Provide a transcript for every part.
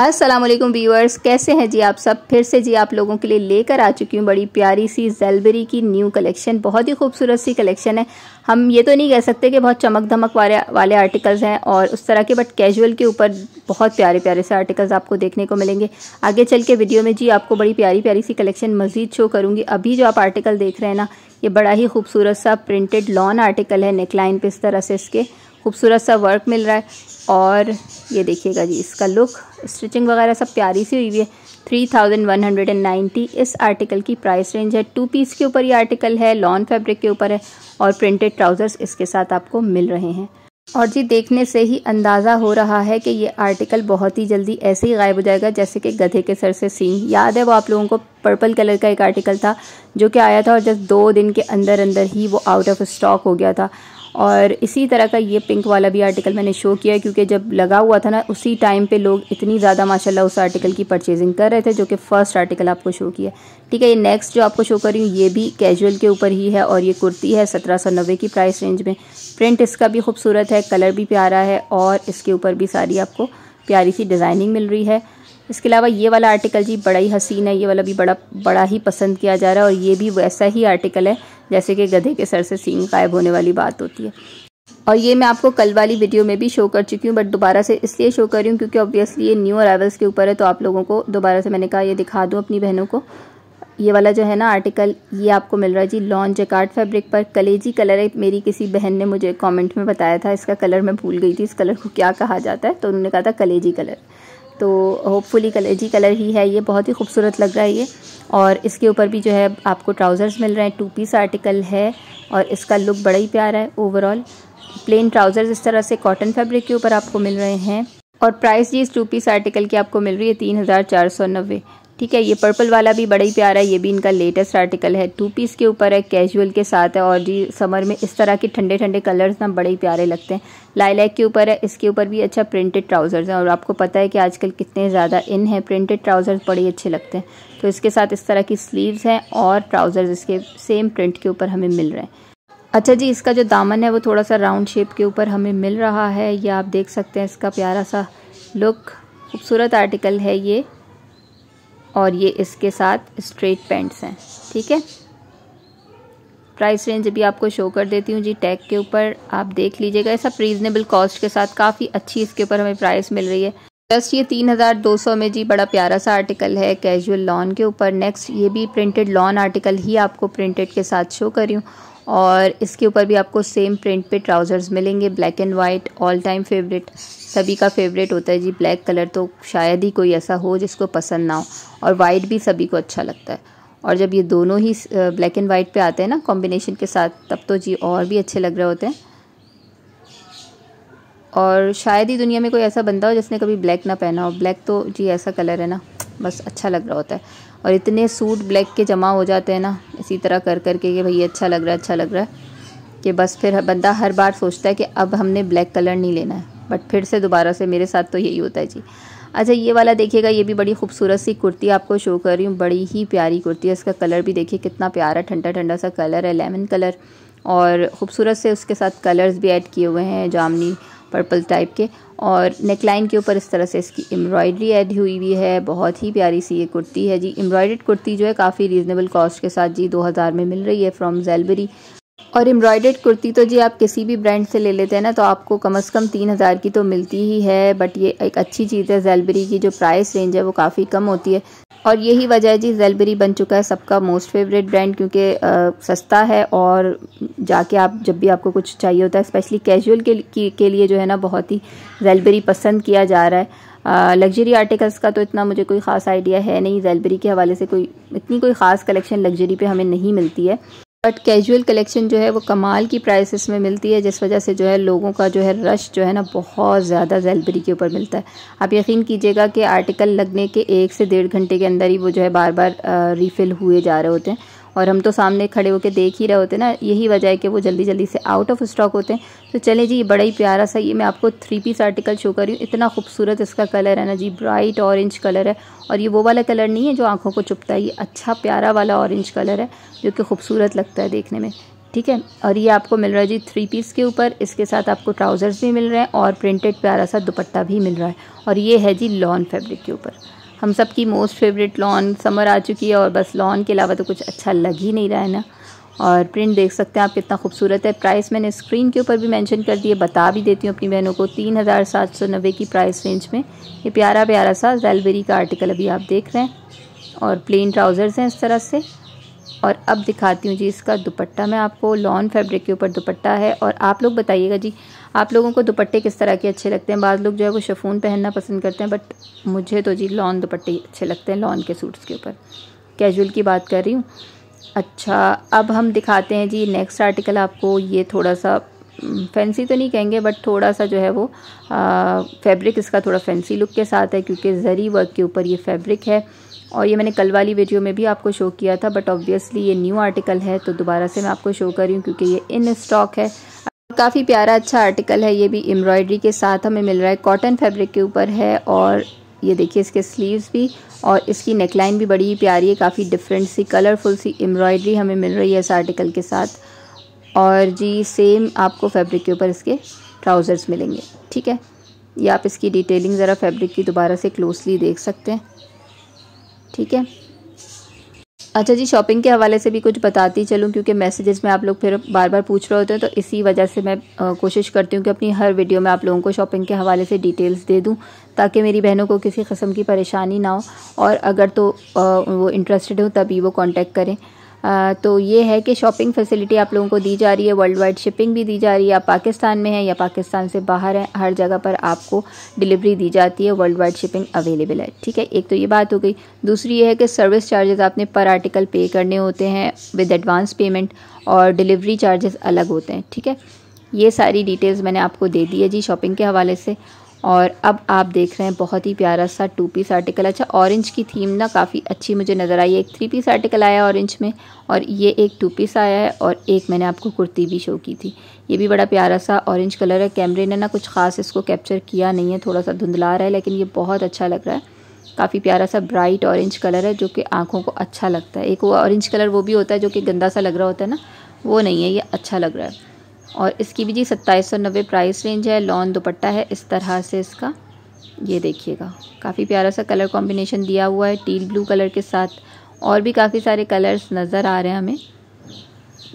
अस्सलाम वालेकुम व्यूअर्स कैसे हैं जी आप सब फिर से जी आप लोगों के लिए लेकर आ चुकी हूँ बड़ी प्यारी सी जेलबेरी की न्यू कलेक्शन बहुत ही खूबसूरत सी कलेक्शन है हम ये तो नहीं कह सकते कि बहुत चमक धमक वाले वाले आर्टिकल्स हैं और उस तरह के बट कैजुअल के ऊपर बहुत प्यारे प्यारे से आर्टिकल्स आपको देखने को मिलेंगे आगे चल के वीडियो में जी आपको बड़ी प्यारी प्यारी सी कलेक्शन मजीद शो करूँगी अभी जो आप आर्टिकल देख रहे हैं ना ये बड़ा ही खूबसूरत सा प्रिंटेड लॉन आर्टिकल है नेकलाइन पे इस तरह से इसके खूबसूरत सा वर्क मिल रहा है और ये देखिएगा जी इसका लुक स्टिचिंग वगैरह सब प्यारी सी हुई हुई है three thousand one hundred and ninety इस आर्टिकल की प्राइस रेंज है टू पीस के ऊपर ये आर्टिकल है लॉन फैब्रिक के ऊपर है और प्रिंटेड ट्राउजर्स इसके साथ आपको मिल रहे हैं और जी देखने से ही अंदाज़ा हो रहा है कि ये आर्टिकल बहुत ही जल्दी ऐसे ही गायब हो जाएगा जैसे कि गधे के सर से सीन याद है वो आप लोगों को पर्पल कलर का एक आर्टिकल था जो कि आया था और जस्ट दो दिन के अंदर अंदर ही वो आउट ऑफ स्टॉक हो गया था और इसी तरह का ये पिंक वाला भी आर्टिकल मैंने शो किया है क्योंकि जब लगा हुआ था ना उसी टाइम पे लोग इतनी ज़्यादा माशाल्लाह उस आर्टिकल की परचेजिंग कर रहे थे जो कि फ़र्स्ट आर्टिकल आपको शो किया ठीक है ये नेक्स्ट जो आपको शो कर रही हूँ ये भी कैजुअल के ऊपर ही है और ये कुर्ती है सत्रह की प्राइस रेंज में प्रिंट इसका भी खूबसूरत है कलर भी प्यारा है और इसके ऊपर भी सारी आपको प्यारी सी डिज़ाइनिंग मिल रही है इसके अलावा ये वाला आर्टिकल जी बड़ा ही हसीन है ये वाला भी बड़ा बड़ा ही पसंद किया जा रहा है और ये भी वैसा ही आर्टिकल है जैसे कि गधे के सर से सींग गायब होने वाली बात होती है और ये मैं आपको कल वाली वीडियो में भी शो कर चुकी हूँ बट दोबारा से इसलिए शो कर रही हूँ क्योंकि ऑब्वियसली ये न्यू अराइवल्स के ऊपर है तो आप लोगों को दोबारा से मैंने कहा ये दिखा दूँ अपनी बहनों को ये वाला जो है ना आर्टिकल ये आपको मिल रहा है जी लॉन जकार्ड फैब्रिक पर कलेजी कलर है मेरी किसी बहन ने मुझे कमेंट में बताया था इसका कलर मैं भूल गई थी इस कलर को क्या कहा जाता है तो उन्होंने कहा था कलेजी कलर तो होपफुली कलर जी कलर ही है ये बहुत ही खूबसूरत लग रहा है ये और इसके ऊपर भी जो है आपको ट्राउज़र्स मिल रहे हैं टू पीस आर्टिकल है और इसका लुक बड़ा ही प्यारा है ओवरऑल प्लेन ट्राउज़र्स इस तरह से कॉटन फैब्रिक के ऊपर आपको मिल रहे हैं और प्राइस जी इस टू पीस आर्टिकल की आपको मिल रही है तीन हज़ार चार सौ नब्बे ठीक है ये पर्पल वाला भी बड़ा ही प्यारा है ये भी इनका लेटेस्ट आर्टिकल है टू पीस के ऊपर है कैजुअल के साथ है और जी समर में इस तरह के ठंडे ठंडे कलर्स ना बड़े ही प्यारे लगते हैं लाइलैक के ऊपर है इसके ऊपर भी अच्छा प्रिंटेड ट्राउज़र्स हैं और आपको पता है कि आजकल कितने ज़्यादा इन हैं प्रिंटेड ट्राउज़र्स बड़े अच्छे लगते हैं तो इसके साथ इस तरह की स्लीवस हैं और ट्राउज़र्स इसके सेम प्रिंट के ऊपर हमें मिल रहे हैं अच्छा जी इसका जो दामन है वो थोड़ा सा राउंड शेप के ऊपर हमें मिल रहा है या आप देख सकते हैं इसका प्यारा सा लुक खूबसूरत आर्टिकल है ये और ये इसके साथ स्ट्रेट पैंट्स हैं ठीक है प्राइस रेंज अभी आपको शो कर देती हूँ जी टैग के ऊपर आप देख लीजिएगा सब रीज़नेबल कॉस्ट के साथ काफ़ी अच्छी इसके ऊपर हमें प्राइस मिल रही है जस्ट ये तीन हज़ार दो सौ में जी बड़ा प्यारा सा आर्टिकल है कैजुअल लॉन के ऊपर नेक्स्ट ये भी प्रिंटेड लॉन आर्टिकल ही आपको प्रिंटेड के साथ शो करी हूँ और इसके ऊपर भी आपको सेम प्रिंट पे ट्राउज़र्स मिलेंगे black and white all time favourite सभी का फेवरेट होता है जी ब्लैक कलर तो शायद ही कोई ऐसा हो जिसको पसंद ना हो और वाइट भी सभी को अच्छा लगता है और जब ये दोनों ही ब्लैक एंड वाइट पे आते हैं ना कॉम्बिनेशन के साथ तब तो जी और भी अच्छे लग रहे होते हैं और शायद ही दुनिया में कोई ऐसा बंदा हो जिसने कभी ब्लैक ना पहना हो ब्लैक तो जी ऐसा कलर है ना बस अच्छा लग रहा होता है और इतने सूट ब्लैक के जमा हो जाते हैं ना इसी तरह कर कर के कि भई अच्छा लग रहा है अच्छा लग रहा है कि बस फिर बंदा हर बार सोचता है कि अब हमने ब्लैक कलर नहीं लेना है बट फिर से दोबारा से मेरे साथ तो यही होता है जी अच्छा ये वाला देखिएगा ये भी बड़ी खूबसूरत सी कुर्ती आपको शो कर रही हूँ बड़ी ही प्यारी कुर्ती है इसका कलर भी देखिए कितना प्यारा ठंडा ठंडा सा कलर है लेमन कलर और ख़ूबसूरत से उसके साथ कलर्स भी ऐड किए हुए हैं जामनी पर्पल टाइप के और नेकलाइन के ऊपर इस तरह से इसकी एम्ब्रॉयडरी ऐड हुई हुई है बहुत ही प्यारी सी ये कुर्ती है जी एम्ब्रॉयडर्ड कुर्ती जो है काफ़ी रीजनेबल कॉस्ट के साथ जी 2000 में मिल रही है फ्रॉम जेलबरी और एम्ब्रॉयडर्ड कुर्ती तो जी आप किसी भी ब्रांड से ले लेते हैं ना तो आपको कम अज़ कम तीन हज़ार की तो मिलती ही है बट ये एक अच्छी चीज़ है जेलबरी की जो प्राइस रेंज है वो काफ़ी कम होती है और यही वजह है जी जेलबेरी बन चुका है सबका मोस्ट फेवरेट ब्रांड क्योंकि सस्ता है और जाके आप जब भी आपको कुछ चाहिए होता है स्पेशली कैजुअल के, के लिए जो है ना बहुत ही जेलबेरी पसंद किया जा रहा है लग्जरी आर्टिकल्स का तो इतना मुझे कोई ख़ास आइडिया है नहीं जेलबेरी के हवाले से कोई इतनी कोई ख़ास कलेक्शन लग्जरी पर हमें नहीं मिलती है बट कैजुअल कलेक्शन जो है वो कमाल की प्राइसेस में मिलती है जिस वजह से जो है लोगों का जो है रश जो है ना बहुत ज़्यादा जेलबरी के ऊपर मिलता है आप यकीन कीजिएगा कि आर्टिकल लगने के एक से डेढ़ घंटे के अंदर ही वो जो है बार बार रिफ़िल हुए जा रहे होते हैं और हम तो सामने खड़े होकर देख ही रहे होते ना यही वजह है कि वो जल्दी जल्दी से आउट ऑफ स्टॉक होते हैं तो चले जी ये बड़ा ही प्यारा सा ये मैं आपको थ्री पीस आर्टिकल शो कर रही हूँ इतना खूबसूरत इसका कलर है ना जी ब्राइट ऑरेंज कलर है और ये वो वाला कलर नहीं है जो आँखों को चुपता है ये अच्छा प्यारा वाला ऑरेंज कलर है जो कि खूबसूरत लगता है देखने में ठीक है और ये आपको मिल रहा है जी थ्री पीस के ऊपर इसके साथ आपको ट्राउज़र्स भी मिल रहे हैं और प्रिंटेड प्यारा सा दुपट्टा भी मिल रहा है और ये है जी लॉन फैब्रिक के ऊपर हम सब की मोस्ट फेवरेट लॉन समर आ चुकी है और बस लॉन के अलावा तो कुछ अच्छा लग ही नहीं रहा है ना और प्रिंट देख सकते हैं आप कितना खूबसूरत है प्राइस मैंने स्क्रीन के ऊपर भी मेंशन कर दिए बता भी देती हूँ अपनी बहनों को तीन हज़ार सात सौ नब्बे की प्राइस रेंज में ये प्यारा प्यारा सा जेलवेरी का आर्टिकल अभी आप देख रहे हैं और प्लेन ट्राउज़र्स हैं इस तरह से और अब दिखाती हूँ जी इसका दुपट्टा मैं आपको लॉन फैब्रिक के ऊपर दुपट्टा है और आप लोग बताइएगा जी आप लोगों को दुपट्टे किस तरह के अच्छे लगते हैं बाद लोग जो है वो शफून पहनना पसंद करते हैं बट मुझे तो जी लॉन दुपट्टे अच्छे लगते हैं लॉन के सूट्स के ऊपर कैजुअल की बात कर रही हूँ अच्छा अब हम दिखाते हैं जी नेक्स्ट आर्टिकल आपको ये थोड़ा सा फैंसी हम्म, तो नहीं कहेंगे बट थोड़ा सा जो है वो फैब्रिक इसका थोड़ा फैंसी लुक के साथ है क्योंकि ज़री वर्क के ऊपर ये फैब्रिक है और ये मैंने कल वाली वीडियो में भी आपको शो किया था बट ऑब्वियसली ये न्यू आर्टिकल है तो दोबारा से मैं आपको शो कर रही हूँ क्योंकि ये इन स्टॉक है काफ़ी प्यारा अच्छा आर्टिकल है ये भी एम्ब्रॉयडरी के साथ हमें मिल रहा है कॉटन फैब्रिक के ऊपर है और ये देखिए इसके स्लीव्स भी और इसकी नेकलाइन भी बड़ी प्यारी है काफ़ी डिफरेंट सी कलरफुल सी एम्ब्रॉयडरी हमें मिल रही है इस आर्टिकल के साथ और जी सेम आपको फैब्रिक के ऊपर इसके ट्राउज़र्स मिलेंगे ठीक है ये आप इसकी डिटेलिंग ज़रा फैब्रिक की दोबारा से क्लोजली देख सकते हैं ठीक है अच्छा जी शॉपिंग के हवाले से भी कुछ बताती चलूँ क्योंकि मैसेजेस में आप लोग फिर बार बार पूछ रहे होते हैं तो इसी वजह से मैं कोशिश करती हूँ कि अपनी हर वीडियो में आप लोगों को शॉपिंग के हवाले से डिटेल्स दे दूँ ताकि मेरी बहनों को किसी कस्म की परेशानी ना हो और अगर तो आ, वो इंटरेस्टेड हो तभी वो कॉन्टैक्ट करें आ, तो ये है कि शॉपिंग फैसिलिटी आप लोगों को दी जा रही है वर्ल्ड वाइड शिपिंग भी दी जा रही है आप पाकिस्तान में हैं या पाकिस्तान से बाहर हैं हर जगह पर आपको डिलीवरी दी जाती है वर्ल्ड वाइड शिपिंग अवेलेबल है ठीक है एक तो ये बात हो गई दूसरी ये है कि सर्विस चार्जेस आपने पर आर्टिकल पे करने होते हैं विद एडवांस पेमेंट और डिलीवरी चार्जेस अलग होते हैं ठीक है ये सारी डिटेल्स मैंने आपको दे दी है जी शॉपिंग के हवाले से और अब आप देख रहे हैं बहुत ही प्यारा सा टू पीस आर्टिकल अच्छा ऑरेंज की थीम ना काफ़ी अच्छी मुझे नज़र आई एक थ्री पीस आर्टिकल आया ऑरेंज में और ये एक टू पीस आया है और एक मैंने आपको कुर्ती भी शो की थी ये भी बड़ा प्यारा सा ऑरेंज कलर है कैमरे ने ना कुछ ख़ास इसको कैप्चर किया नहीं है थोड़ा सा धुंधला रहा है लेकिन ये बहुत अच्छा लग रहा है काफ़ी प्यारा सा ब्राइट ऑरेंज कलर है जो कि आँखों को अच्छा लगता है एक वो ऑरेंज कलर वो भी होता है जो कि गंदा सा लग रहा होता है ना वो नहीं है ये अच्छा लग रहा है और इसकी भी जी सत्ताईस सौ नब्बे प्राइस रेंज है लॉन दुपट्टा है इस तरह से इसका ये देखिएगा काफ़ी प्यारा सा कलर कॉम्बिनेशन दिया हुआ है टील ब्लू कलर के साथ और भी काफ़ी सारे कलर्स नज़र आ रहे हैं हमें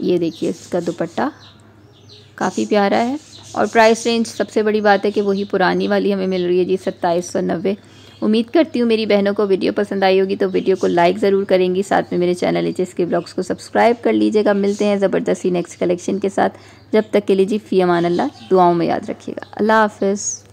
ये देखिए इसका दुपट्टा काफ़ी प्यारा है और प्राइस रेंज सबसे बड़ी बात है कि वही पुरानी वाली हमें मिल रही है जी सत्ताईस सौ नब्बे उम्मीद करती हूँ मेरी बहनों को वीडियो पसंद आई होगी तो वीडियो को लाइक ज़रूर करेंगी साथ में मेरे चैनल एच के ब्लॉग्स को सब्सक्राइब कर लीजिएगा मिलते हैं ज़बरदस्ती नेक्स्ट कलेक्शन के साथ जब तक के लिए जी फ़ी अमान अल्लाह दुआओं में याद रखिएगा अल्लाह हाफिज़